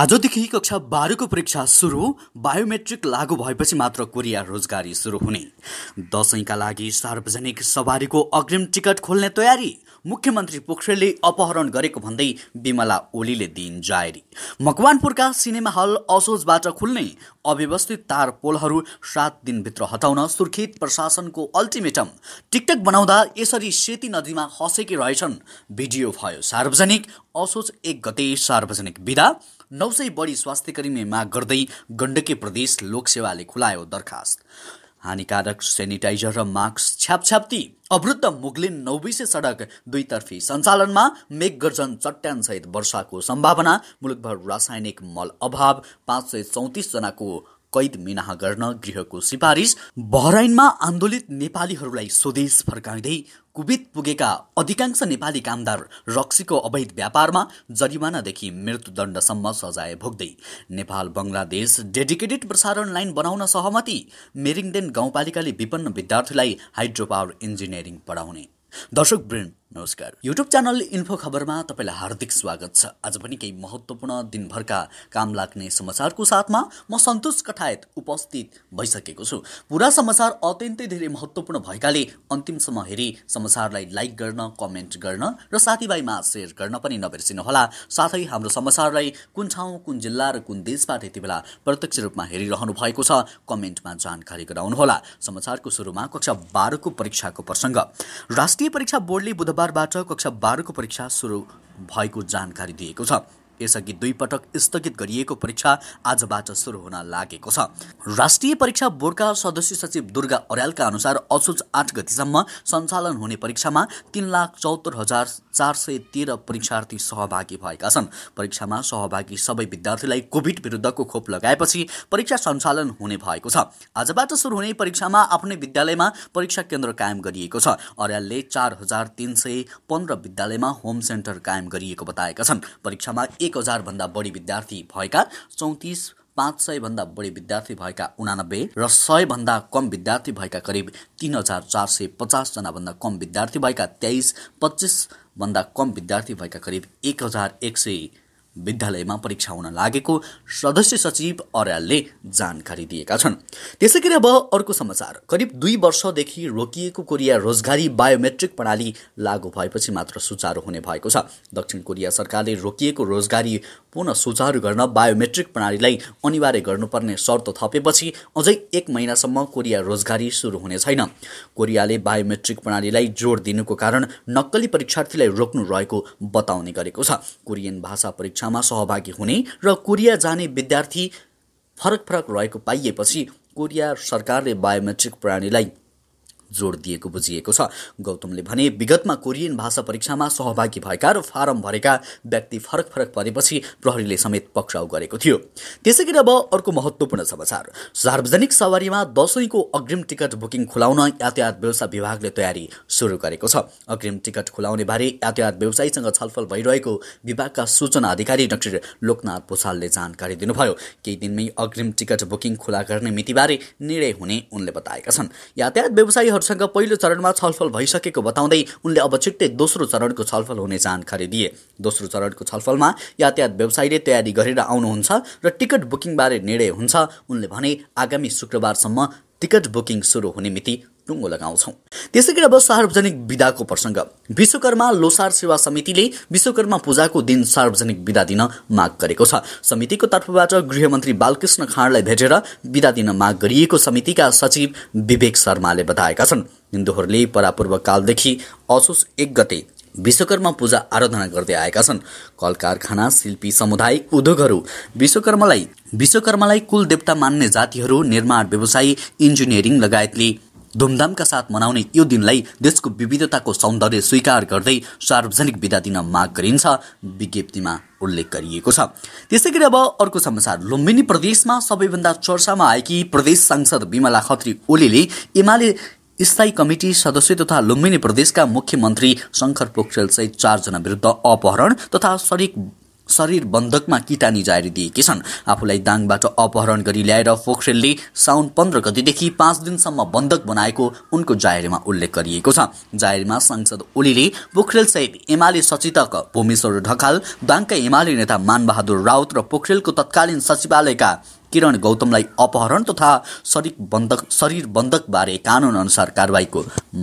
आजदेखि कक्षा बाह्रको परीक्षा सुरु बायोमेट्रिक लागू भएपछि मात्र कोरिया रोजगारी सुरु हुने दसैँका लागि सार्वजनिक सवारीको अग्रिम टिकट खोल्ने तयारी मुख्यमन्त्री पोखरेलले अपहरण गरेको भन्दै विमला ओलीले दिइन् जारी मकवानपुरका सिनेमा हल असोजबाट खुल्ने अव्यवस्थित तार पोलहरू सात दिनभित्र हटाउन सुर्खेत प्रशासनको अल्टिमेटम टिकटक बनाउँदा यसरी सेती नदीमा हँसेकी रहेछन् भिडियो भयो सार्वजनिक असोज एक गते सार्वजनिक विधा नौ सय बढी स्वास्थ्यकर्मी माग गर्दै गण्डकी प्रदेश लोकसेवाले खुलायो दरखास्त हानिकारक सेनिटाइजर र मास्क छ्यापछ्याप्ती अवरुद्ध मुगलिन नौबिसे सडक दुईतर्फी सञ्चालनमा मेघगर्जन सहित वर्षाको सम्भावना मुलुकभर रासायनिक मल अभाव पाँच सय चौतिसजनाको कैद मिनाह गर्न गृहको सिफारिस बहराइनमा आन्दोलित नेपालीहरूलाई स्वदेश फर्काइँदै कुबित पुगेका अधिकांश नेपाली कामदार रक्सीको अवैध व्यापारमा जरिमानादेखि मृत्युदण्डसम्म सजाय भोग्दै नेपाल बङ्गलादेश डेडिकेटेड प्रसारण लाइन बनाउन सहमति मेरिङदेन गाउँपालिकाले विपन्न विद्यार्थीलाई हाइड्रो पावर इन्जिनियरिङ पढाउने दर्शक नमस्कार युट्युब च्यानल इन्फो खबरमा तपाईँलाई हार्दिक स्वागत छ आज पनि केही महत्त्वपूर्ण दिनभरका काम लाग्ने समाचारको साथमा म सन्तोष कठायत उपस्थित भइसकेको छु पुरा समाचार अत्यन्तै धेरै महत्त्वपूर्ण भएकाले अन्तिमसम्म हेरी समाचारलाई लाइक गर्न कमेन्ट गर्न र साथीभाइमा सेयर गर्न पनि नबिर्सिनुहोला साथै हाम्रो समाचारलाई कुन ठाउँ कुन जिल्ला र कुन देशबाट यति बेला प्रत्यक्ष रूपमा हेरिरहनु भएको छ कमेन्टमा जानकारी गराउनुहोला समाचारको सुरुमा कक्षा बाह्रको परीक्षाको प्रसङ्ग राष्ट्रिय परीक्षा बोर्डले बुधबार बुधबारबाट कक्षा बाह्रको परीक्षा सुरु भएको जानकारी दिएको छ यसअघि दुई पटक स्थगित गरिएको परीक्षा आजबाट सुरु हुन लागेको छ राष्ट्रिय परीक्षा बोर्डका सदस्य सचिव दुर्गा अर्यालका अनुसार असोज आठ गतिसम्म सञ्चालन हुने परीक्षामा तिन लाख चौहत्तर हजार चार सय तेह्र परीक्षार्थी सहभागी भएका छन् परीक्षामा सहभागी सबै विद्यार्थीलाई कोभिड विरुद्धको खोप लगाएपछि परीक्षा सञ्चालन हुने भएको छ आजबाट सुरु हुने परीक्षामा आफ्नै विद्यालयमा परीक्षा केन्द्र कायम गरिएको छ अर्यालले चार हजार तिन सय पन्ध्र विद्यालयमा होम सेन्टर कायम गरिएको बताएका छन् परीक्षामा एक एक हजारभन्दा बढी विद्यार्थी भएका चौतिस पाँच सयभन्दा बढी विद्यार्थी भएका उनानब्बे र सयभन्दा कम विद्यार्थी भएका करिब तिन हजार चार सय पचासजनाभन्दा कम विद्यार्थी भएका तेइस पच्चिसभन्दा कम विद्यार्थी भएका करिब एक हजार एक सय विद्यालयमा परीक्षा हुन लागेको सदस्य सचिव अर्यालले जानकारी दिएका छन् त्यसै गरी अब अर्को समाचार करिब दुई वर्षदेखि रोकिएको कोरिया रोजगारी बायोमेट्रिक प्रणाली लागू भएपछि मात्र सुचारू हुने भएको छ दक्षिण कोरिया सरकारले रोकिएको रोजगारी पुनः सुचारू गर्न बायोमेट्रिक प्रणालीलाई अनिवार्य गर्नुपर्ने शर्त थपेपछि अझै एक महिनासम्म कोरिया रोजगारी सुरु हुने छैन कोरियाले बायोमेट्रिक प्रणालीलाई जोड दिनुको कारण नक्कली परीक्षार्थीलाई रोक्नु रहेको बताउने गरेको छ कोरियन भाषा परीक्षा परीक्षामा सहभागी हुने र कोरिया जाने विद्यार्थी फरक फरक रहेको पाइएपछि कोरिया सरकारले बायोमेट्रिक प्रणालीलाई जोड दिएको बुझिएको छ गौतमले भने विगतमा कोरियन भाषा परीक्षामा सहभागी भएका र फारम भरेका व्यक्ति फरक फरक परेपछि प्रहरीले समेत पक्राउ गरेको थियो त्यसै गरी अब अर्को महत्त्वपूर्ण समाचार सार्वजनिक सवारीमा दसैँको अग्रिम टिकट बुकिङ खुलाउन यातायात व्यवसाय विभागले तयारी सुरु गरेको छ अग्रिम टिकट खुलाउने बारे यातायात व्यवसायीसँग छलफल भइरहेको विभागका सूचना अधिकारी डाक्टर लोकनाथ पोसालले जानकारी दिनुभयो केही दिनमै अग्रिम टिकट बुकिङ खुला गर्ने मितिबारे निर्णय हुने उनले बताएका छन् यातायात व्यवसायीहरू उम्मेद्वारहरूसँग पहिलो चरणमा छलफल भइसकेको बताउँदै उनले अब छिट्टै दोस्रो चरणको छलफल हुने जानकारी दिए दोस्रो चरणको छलफलमा यातायात व्यवसायले तयारी गरेर आउनुहुन्छ र टिकट बुकिङबारे निर्णय हुन्छ उनले भने आगामी शुक्रबारसम्म टिकट बुकिङ सुरु हुने मिति टुङ्गो लगाउँछौँ त्यसै गरी अब सार्वजनिक विदाको प्रसङ्ग विश्वकर्मा लोसार सेवा समितिले विश्वकर्मा पूजाको दिन सार्वजनिक विदा दिन माग गरेको छ समितिको तर्फबाट गृहमन्त्री बालकृष्ण खाँडलाई भेटेर विदा दिन माग गरिएको समितिका सचिव विवेक शर्माले बताएका छन् हिन्दूहरूले परापूर्व कालदेखि असोस एक गते विश्वकर्मा पूजा आराधना गर्दै आएका छन् कल कारखाना शिल्पी समुदाय उद्योगहरू विश्वकर्मालाई विश्वकर्मालाई कुल देवता मान्ने जातिहरू निर्माण व्यवसायी इन्जिनियरिङ लगायतले धुमधामका साथ मनाउने यो दिनलाई देशको विविधताको सौन्दर्य स्वीकार गर्दै सार्वजनिक विदा दिन माग गरिन्छ विज्ञप्तिमा उल्लेख गरिएको छ त्यसै गरी अब अर्को समाचार लुम्बिनी प्रदेशमा सबैभन्दा चर्चामा आएकी प्रदेश सांसद विमला खत्री ओलीले एमाले स्थायी कमिटी सदस्य तथा लुम्बिनी प्रदेशका मुख्यमन्त्री शङ्कर पोखरेलसहित चारजना विरुद्ध अपहरण तथा शरीक शरीर बन्धकमा किटानी जारी दिएकी छन् आफूलाई दाङबाट अपहरण गरी ल्याएर पोखरेलले साउन पन्ध्र गतिदेखि पाँच दिनसम्म बन्धक बनाएको उनको जाहेरमा उल्लेख गरिएको छ जाहेरमा सांसद ओलीले पोखरेल पोखरेलसहित एमाले सचेतक भूमेश्वर ढकाल दाङका एमाले नेता मानबहादुर राउत र पोखरेलको तत्कालीन सचिवालयका किरण गौतमलाई अपहरण तथा शरीर बन्धक शरीर बन्धकबारे कानुनअनुसार कारवाहीको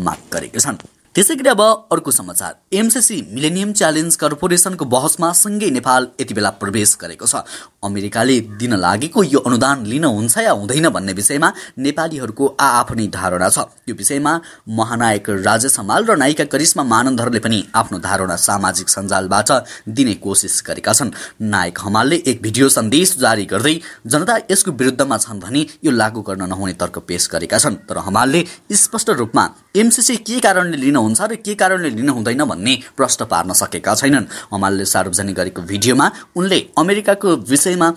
माग गरेका छन् त्यसै गरी अब अर्को समाचार एमसिसी मिलेनियम च्यालेन्ज कर्पोरेसनको बहसमा सँगै नेपाल यति बेला प्रवेश गरेको छ अमेरिकाले दिन लागेको यो अनुदान लिन हुन्छ या हुँदैन भन्ने विषयमा नेपालीहरूको आआफ्नै धारणा छ यो विषयमा महानायक राजेश हमाल र नायिका करिश्मा मानन्दहरूले पनि आफ्नो धारणा सामाजिक सञ्जालबाट दिने कोसिस गरेका छन् नायक हमालले एक भिडियो सन्देश जारी गर्दै जनता यसको विरुद्धमा छन् भने यो लागू गर्न नहुने तर्क पेश गरेका छन् तर हमालले स्पष्ट रूपमा एमसिसी के कारणले लिन हुन्छ र के कारणले लिन हुँदैन भन्ने प्रश्न पार्न सकेका छैनन् हमालले सार्वजनिक गरेको भिडियोमा उनले अमेरिकाको विषय विषयमा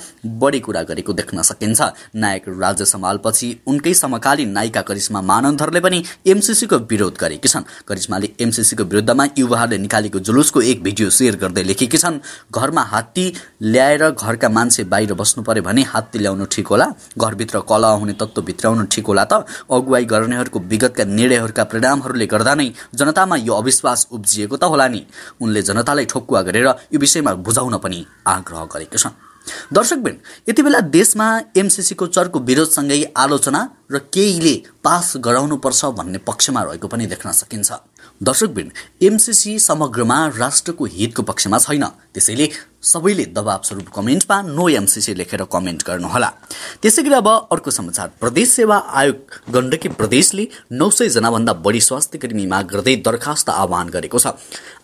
बढी कुरा गरेको देख्न सकिन्छ नायक राज्य सम्हालपछि उनकै समकालीन नायिका करिश्मा मानन्धरले पनि एमसिसीको विरोध गरेकी छन् करिश्माले एमसिसीको विरुद्धमा युवाहरूले निकालेको जुलुसको एक भिडियो सेयर गर्दै लेखेकी छन् घरमा हात्ती ल्याएर घरका मान्छे बाहिर बस्नु पर्यो भने हात्ती ल्याउनु ठिक होला घरभित्र कला आउने तत्त्व भित्राउनु ठिक होला त अगुवाई गर्नेहरूको विगतका निर्णयहरूका परिणामहरूले गर्दा नै जनतामा यो अविश्वास उब्जिएको त होला नि उनले जनतालाई ठोक्कुवा गरेर यो विषयमा बुझाउन पनि आग्रह गरेका छन् दर्शकबिन यति बेला देशमा एमसिसीको चर्को विरोधसँगै आलोचना र केहीले पास गराउनुपर्छ भन्ने पक्षमा रहेको पनि देख्न सकिन्छ दर्शकबिन एमसिसी समग्रमा राष्ट्रको हितको पक्षमा छैन त्यसैले सबैले दबाब स्वरूप कमेन्टमा नो एमसिसी लेखेर कमेन्ट गर्नुहोला त्यसै गरी अब अर्को समाचार प्रदेश सेवा आयोग गण्डकी प्रदेशले नौ जनाभन्दा बढी स्वास्थ्य कर्मी माग गर्दै दरखास्त आह्वान गरेको छ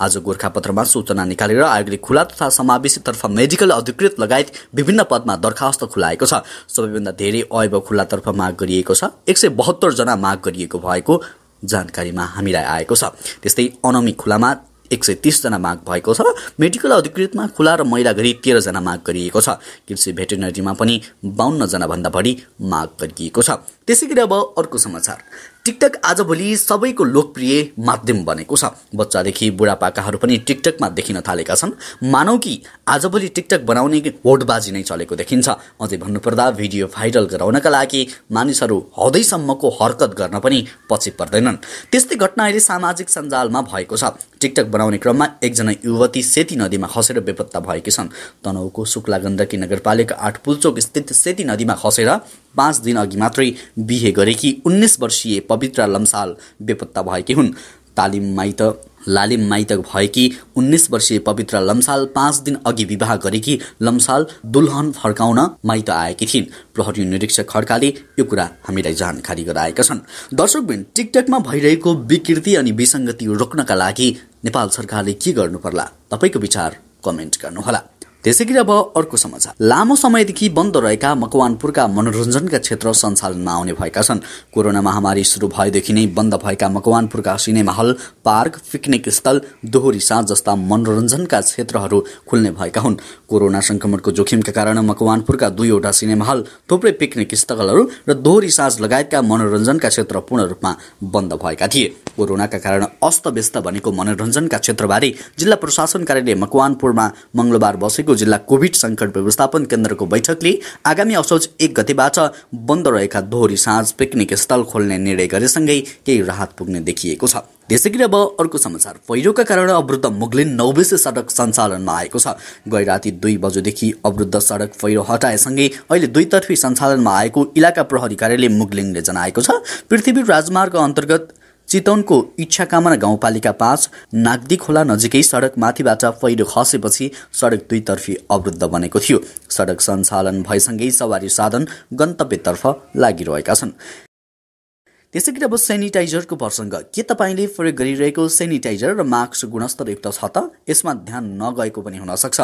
आज गोर्खापत्रमा सूचना निकालेर आयोगले खुला तथा समावेशीतर्फ मेडिकल अधिकृत लगायत विभिन्न पदमा दरखास्त खुलाएको छ सबैभन्दा धेरै अयव खुल्लातर्फ माग गरिएको छ एक सय बहत्तरजना माग गरिएको भएको जानकारीमा हामीलाई आएको छ त्यस्तै अनमी खुलामा एक सय तिसजना माग भएको छ मेडिकल अधिकृतमा खुला र मैला गरी तेह्रजना माग गरिएको छ कृषि भेटेनरीमा पनि बाहन्नजनाभन्दा बढी माग गरिएको छ त्यसै गरी अब अर्को समाचार टिकटक आजभोलि सबैको लोकप्रिय माध्यम बनेको छ बच्चादेखि बुढापाकाहरू पनि टिकटकमा देखिन थालेका छन् मानौ कि आजभोलि टिकटक बनाउने होटबाजी नै चलेको देखिन्छ अझै भन्नुपर्दा भिडियो भाइरल गराउनका लागि मानिसहरू हदैसम्मको हरकत गर्न पनि पछि पर्दैनन् त्यस्तै घटना अहिले सामाजिक सञ्जालमा भएको छ टिकटक बनाउने क्रममा एकजना युवती सेती नदीमा खसेर बेपत्ता भएकी छन् तनहुको शुक्ला गण्डकी नगरपालिका आठ पुल्चोक स्थित सेती नदीमा खसेर पाँच दिन अघि मात्रै बिहे गरेकी उन्नाइस वर्षीय पवित्र लम्साल बेपत्ता भएकी हुन् तालिम माइत लालिम माइत भएकी उन्नाइस वर्षीय पवित्र लम्साल पाँच दिन अघि विवाह गरेकी लम्साल दुल्हन फर्काउन माइत आएकी थिइन् प्रहरी निरीक्षक खड्काले यो कुरा हामीलाई जानकारी गराएका छन् दर्शकबिन टिकटकमा भइरहेको विकृति अनि विसङ्गति रोक्नका लागि नेपाल सरकारले के गर्नु पर्ला तपाईँको विचार कमेन्ट गर्नुहोला त्यसै गरी अब अर्को समाचार लामो समयदेखि बन्द रहेका मकवानपुरका मनोरञ्जनका क्षेत्र सञ्चालनमा आउने भएका छन् कोरोना महामारी सुरु भएदेखि नै बन्द भएका मकवानपुरका सिनेमा हल पार्क पिकनिक स्थल दोहोरी साँझ जस्ता मनोरञ्जनका क्षेत्रहरू खुल्ने भएका हुन् कोरोना संक्रमणको जोखिमका कारण मकवानपुरका दुईवटा सिनेमा हल थुप्रै पिकनिक स्थलहरू र दोहोरी साँझ लगायतका मनोरञ्जनका क्षेत्र पूर्ण रूपमा बन्द भएका थिए कोरोनाका कारण अस्तव्यस्त भनेको मनोरञ्जनका क्षेत्रबारे जिल्ला प्रशासन कार्यालय मकवानपुरमा मङ्गलबार बसेको जिल्ला कोभिड सङ्कट व्यवस्थापन केन्द्रको बैठकले आगामी असोज एक गतेबाट बन्द रहेका दोहोरी साँझ पिकनिक स्थल खोल्ने निर्णय गरेसँगै केही राहत पुग्ने देखिएको छ त्यसैगरी अब अर्को समाचार पहिरोका कारण अवरुद्ध मुगलिन नौबिसे सडक सञ्चालनमा आएको छ गै राति दुई बजेदेखि अवरुद्ध सडक पहिरो हटाएसँगै अहिले दुईतर्फी सञ्चालनमा आएको इलाका प्रहरी कार्यालय मुगलिङले जनाएको छ पृथ्वी राजमार्ग अन्तर्गत चितौनको इच्छा कामना गाउँपालिका पाँच नाग्दी खोला नजिकै सडक माथिबाट पहिरो खसेपछि सडक दुईतर्फी अवरुद्ध बनेको थियो सडक सञ्चालन भएसँगै सवारी साधन गन्तव्यतर्फ लागिरहेका छन् त्यसै गरी अब सेनिटाइजरको प्रसङ्ग के तपाईँले प्रयोग गरिरहेको सेनिटाइजर र मास्क गुणस्तरयुक्त छ त यसमा ध्यान नगएको पनि हुनसक्छ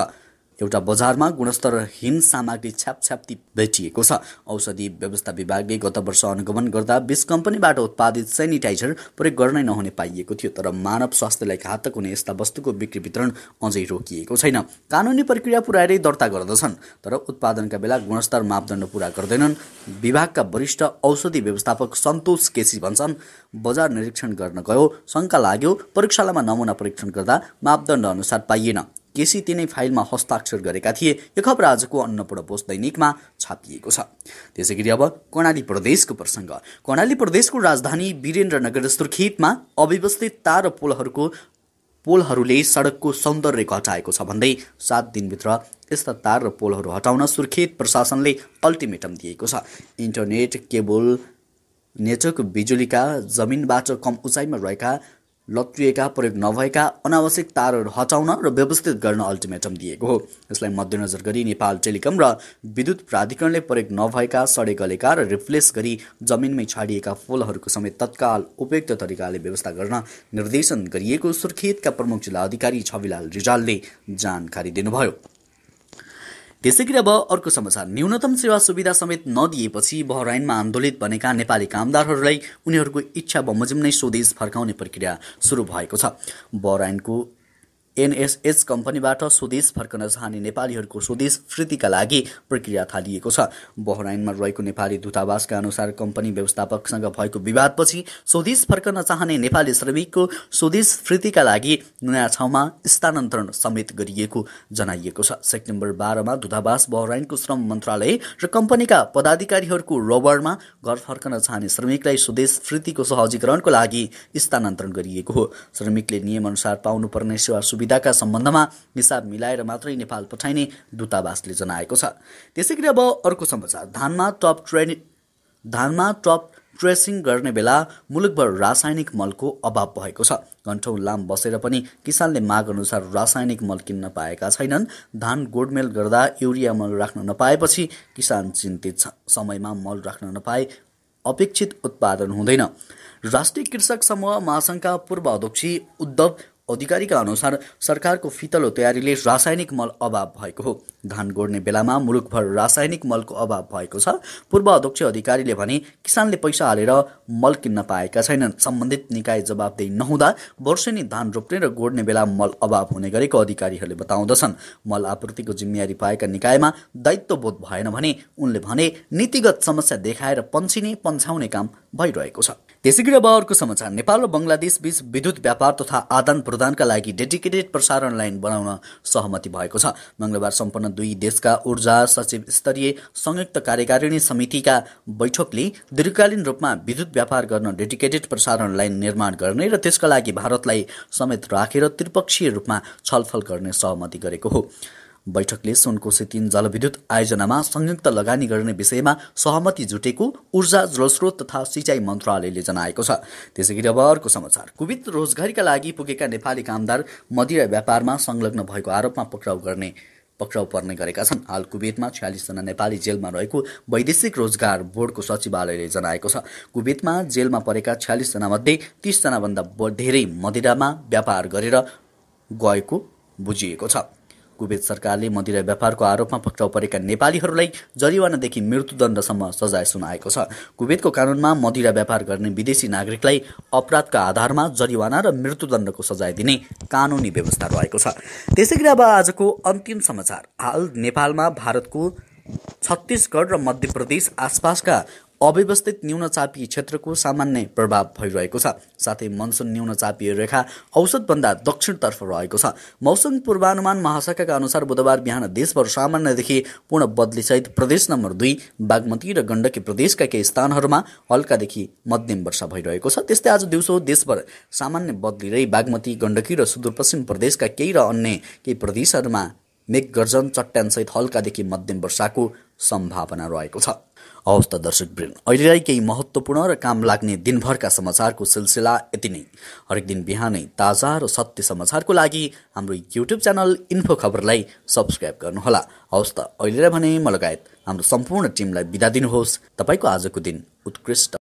एउटा बजारमा गुणस्तरहीन सामग्री छ्यापछ्याप्ती भेटिएको छ औषधि व्यवस्था विभागले गत वर्ष अनुगमन गर्दा बिस कम्पनीबाट उत्पादित सेनिटाइजर प्रयोग गर्नै नहुने पाइएको थियो तर मानव स्वास्थ्यलाई घातक हुने यस्ता वस्तुको बिक्री वितरण अझै रोकिएको छैन कानुनी प्रक्रिया पुऱ्याएरै दर्ता गर्दछन् तर उत्पादनका बेला गुणस्तर मापदण्ड पुरा गर्दैनन् विभागका वरिष्ठ औषधि व्यवस्थापक सन्तोष केसी भन्छन् बजार निरीक्षण गर्न गयो शङ्का लाग्यो प्रयोगशालामा नमुना परीक्षण गर्दा मापदण्ड अनुसार पाइएन केसी तिनै फाइलमा हस्ताक्षर गरेका थिए यो खबर आजको अन्नपूर्ण पोस्ट दैनिकमा छापिएको छ त्यसै गरी अब कर्णाली प्रदेशको प्रसङ्ग कर्णाली प्रदेशको राजधानी वीरेन्द्रनगर सुर्खेतमा अव्यवस्थित तार पोलहरूको पोलहरूले सडकको सौन्दर्य घटाएको छ भन्दै सात दिनभित्र यस्ता तार र पोलहरू हटाउन सुर्खेत प्रशासनले अल्टिमेटम दिएको छ इन्टरनेट केबल नेटवर्क बिजुलीका जमिनबाट कम उचाइमा रहेका लत्रिएका प्रयोग नभएका अनावश्यक तारहरू हटाउन र व्यवस्थित गर्न अल्टिमेटम दिएको हो यसलाई मध्यनजर गरी नेपाल टेलिकम र विद्युत प्राधिकरणले प्रयोग नभएका सडे गलेका र रिप्लेस गरी जमिनमै छाडिएका फोलहरूको समेत तत्काल उपयुक्त तरिकाले व्यवस्था गर्न निर्देशन गरिएको सुर्खेतका प्रमुख जिल्ला अधिकारी छविलाल रिजालले जानकारी दिनुभयो त्यसै गरी अब अर्को समाचार न्यूनतम सेवा सुविधा समेत नदिएपछि बहराइनमा आन्दोलित बनेका नेपाली कामदारहरूलाई उनीहरूको इच्छा बमोजिम नै स्वदेश फर्काउने प्रक्रिया सुरु भएको छ बहराइनको एनएसएच कम्पनीबाट स्वदेश फर्कन चाहने नेपालीहरूको स्वदेश फृतिका लागि प्रक्रिया थालिएको छ बहराइनमा रहेको नेपाली दूतावासका अनुसार कम्पनी व्यवस्थापकसँग भएको विवादपछि स्वदेश फर्कन चाहने नेपाली श्रमिकको स्वदेश फृतिका लागि नयाँ ठाउँमा स्थानान्तरण समेत गरिएको जनाइएको छ सेप्टेम्बर बाह्रमा दूतावास बहराइनको श्रम मन्त्रालय र कम्पनीका पदाधिकारीहरूको रबरमा घर फर्कन चाहने श्रमिकलाई स्वदेश फृतिको सहजीकरणको लागि स्थानान्तरण गरिएको हो श्रमिकले नियमअनुसार पाउनुपर्ने सेवा सुविधा विधाका सम्बन्धमा हिसाब मिलाएर मात्रै नेपाल पठाइने दूतावासले जनाएको छ त्यसै गरी अब अर्को समाचार धानमा टप ट्रेनि धानमा टप ट्रेसिङ गर्ने बेला मुलुकभर रासायनिक मलको अभाव भएको छ घन्टौँ लाम बसेर पनि किसानले माग अनुसार रासायनिक मल किन्न पाएका छैनन् धान गोडमेल गर्दा युरिया मल राख्न नपाएपछि किसान चिन्तित छ समयमा मल राख्न नपाए अपेक्षित उत्पादन हुँदैन राष्ट्रिय कृषक समूह महासङ्घका पूर्व अध्यक्ष उद्धव अधिकारीका अनुसार सरकारको फितलो तयारीले रासायनिक मल अभाव भएको हो धान गोड्ने बेलामा मुलुकभर रासायनिक मलको अभाव भएको छ पूर्व अध्यक्ष अधिकारीले भने किसानले पैसा हालेर मल किन्न पाएका छैनन् सम्बन्धित निकाय जवाबदेही नहुँदा वर्षेनी धान रोप्ने र गोड्ने बेला मल अभाव हुने गरेको अधिकारीहरूले बताउँदछन् मल आपूर्तिको जिम्मेवारी पाएका निकायमा दायित्वबोध भएन भने उनले भने नीतिगत समस्या देखाएर पन्छिने पन्छाउने काम भइरहेको छ त्यसैगरी अब अर्को समाचार नेपाल र बङ्गलादेश बीच विद्युत व्यापार तथा आदान प्रदानका लागि डेडिकेटेड प्रसारण लाइन बनाउन सहमति भएको छ मंगलबार सम्पन्न दुई देशका ऊर्जा सचिव स्तरीय संयुक्त कार्यकारिणी समितिका बैठकले दीर्घकालीन रूपमा विद्युत व्यापार गर्न डेडिकेटेड प्रसारण लाइन निर्माण गर्ने र त्यसका लागि भारतलाई समेत राखेर त्रिपक्षीय रूपमा छलफल गर्ने सहमति गरेको हो बैठकले सुनकोशी तीन जलविद्युत आयोजनामा संयुक्त लगानी गर्ने विषयमा सहमति जुटेको ऊर्जा जलस्रोत तथा सिँचाइ मन्त्रालयले जनाएको छ त्यसै गरी अब अर्को समाचार कुवित रोजगारीका लागि पुगेका नेपाली कामदार मदिरा व्यापारमा संलग्न भएको आरोपमा पक्राउ गर्ने पक्राउ पर्ने गरेका छन् हाल कुवेतमा छ्यालिसजना नेपाली जेलमा रहेको वैदेशिक रोजगार बोर्डको सचिवालयले जनाएको छ कुवेतमा जेलमा परेका छ्यालिसजनामध्ये तिसजनाभन्दा धेरै मदिरामा व्यापार गरेर गएको बुझिएको छ कुवेत सरकारले मदिरा व्यापारको आरोपमा पक्राउ परेका नेपालीहरूलाई जरिवानादेखि मृत्युदण्डसम्म सजाय सुनाएको छ कुवेतको कानुनमा मदिरा व्यापार गर्ने विदेशी नागरिकलाई अपराधका आधारमा जरिवाना र मृत्युदण्डको सजाय दिने कानुनी व्यवस्था रहेको छ त्यसै गरी अब आजको अन्तिम समाचार हाल नेपालमा भारतको छत्तिसगढ र मध्य प्रदेश आसपासका अव्यवस्थित न्यूनचापी क्षेत्रको सामान्य प्रभाव भइरहेको छ साथै मनसुन न्यूनचापी रेखा औसतभन्दा दक्षिणतर्फ रहेको छ मौसम पूर्वानुमान महाशाखाका अनुसार बुधबार बिहान देशभर सामान्यदेखि पूर्ण बदलीसहित प्रदेश नम्बर दुई बागमती र गण्डकी प्रदेशका केही स्थानहरूमा हल्कादेखि मध्यम वर्षा भइरहेको छ त्यस्तै आज दिउँसो देशभर सामान्य बदली रै बागमती गण्डकी र सुदूरपश्चिम प्रदेशका केही र अन्य केही प्रदेशहरूमा मेघ गर्जन हल्कादेखि मध्यम वर्षाको सम्भावना रहेको छ हवस् त दर्शक वृन्द अहिलेलाई केही महत्त्वपूर्ण र काम लाग्ने दिनभरका समाचारको सिलसिला यति नै हरेक दिन बिहानै ताजा र सत्य समाचारको लागि हाम्रो युट्युब च्यानल इन्फो खबरलाई सब्सक्राइब गर्नुहोला हवस् त अहिलेलाई भने म लगायत हाम्रो सम्पूर्ण टिमलाई बिदा दिनुहोस् तपाईँको आजको दिन उत्कृष्ट